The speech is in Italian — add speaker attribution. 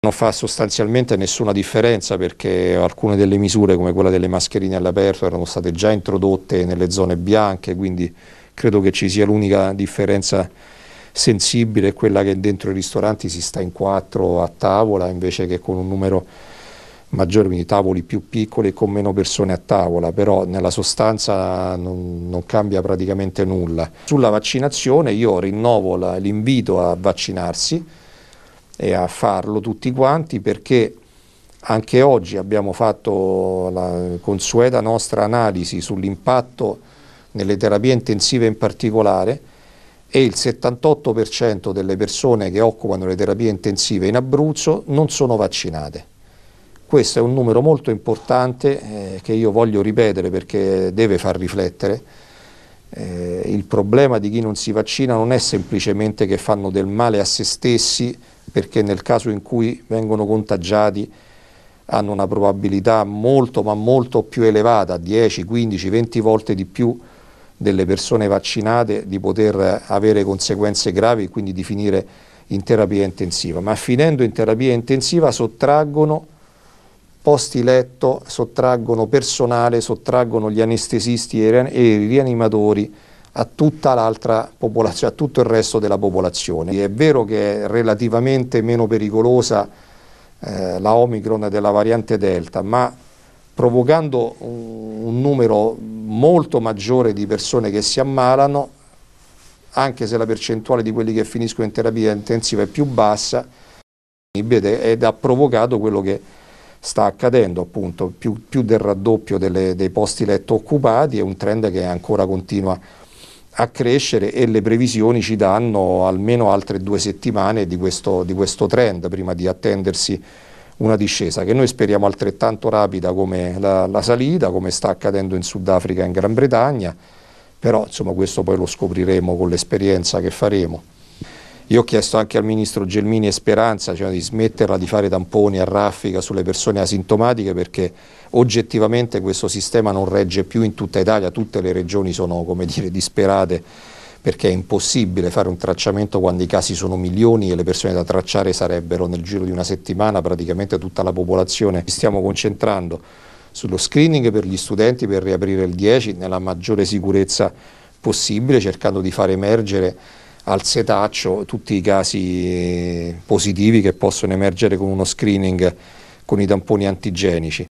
Speaker 1: Non fa sostanzialmente nessuna differenza perché alcune delle misure come quella delle mascherine all'aperto erano state già introdotte nelle zone bianche, quindi credo che ci sia l'unica differenza sensibile, quella che dentro i ristoranti si sta in quattro a tavola invece che con un numero maggiore, quindi tavoli più piccoli e con meno persone a tavola, però nella sostanza non, non cambia praticamente nulla. Sulla vaccinazione io rinnovo l'invito a vaccinarsi e a farlo tutti quanti perché anche oggi abbiamo fatto la consueta nostra analisi sull'impatto nelle terapie intensive in particolare e il 78% delle persone che occupano le terapie intensive in Abruzzo non sono vaccinate. Questo è un numero molto importante eh, che io voglio ripetere perché deve far riflettere. Eh, il problema di chi non si vaccina non è semplicemente che fanno del male a se stessi perché nel caso in cui vengono contagiati hanno una probabilità molto ma molto più elevata, 10, 15, 20 volte di più delle persone vaccinate di poter avere conseguenze gravi e quindi di finire in terapia intensiva, ma finendo in terapia intensiva sottraggono posti letto, sottraggono personale, sottraggono gli anestesisti e i rianimatori a tutta l'altra popolazione, a tutto il resto della popolazione. È vero che è relativamente meno pericolosa eh, la Omicron della variante Delta, ma provocando un, numero molto maggiore di persone che si ammalano, anche se la percentuale di quelli che finiscono in terapia intensiva è più bassa, ed ha provocato quello che sta accadendo, appunto, più, più del raddoppio delle, dei posti letto occupati e un trend che ancora continua a crescere e le previsioni ci danno almeno altre due settimane di questo, di questo trend prima di attendersi una discesa che noi speriamo altrettanto rapida come la, la salita, come sta accadendo in Sudafrica e in Gran Bretagna, però insomma questo poi lo scopriremo con l'esperienza che faremo. Io ho chiesto anche al ministro Gelmini e Speranza cioè, di smetterla di fare tamponi a raffica sulle persone asintomatiche perché oggettivamente questo sistema non regge più in tutta Italia, tutte le regioni sono come dire, disperate perché è impossibile fare un tracciamento quando i casi sono milioni e le persone da tracciare sarebbero nel giro di una settimana praticamente tutta la popolazione. Ci stiamo concentrando sullo screening per gli studenti per riaprire il 10 nella maggiore sicurezza possibile, cercando di far emergere al setaccio tutti i casi positivi che possono emergere con uno screening con i tamponi antigenici.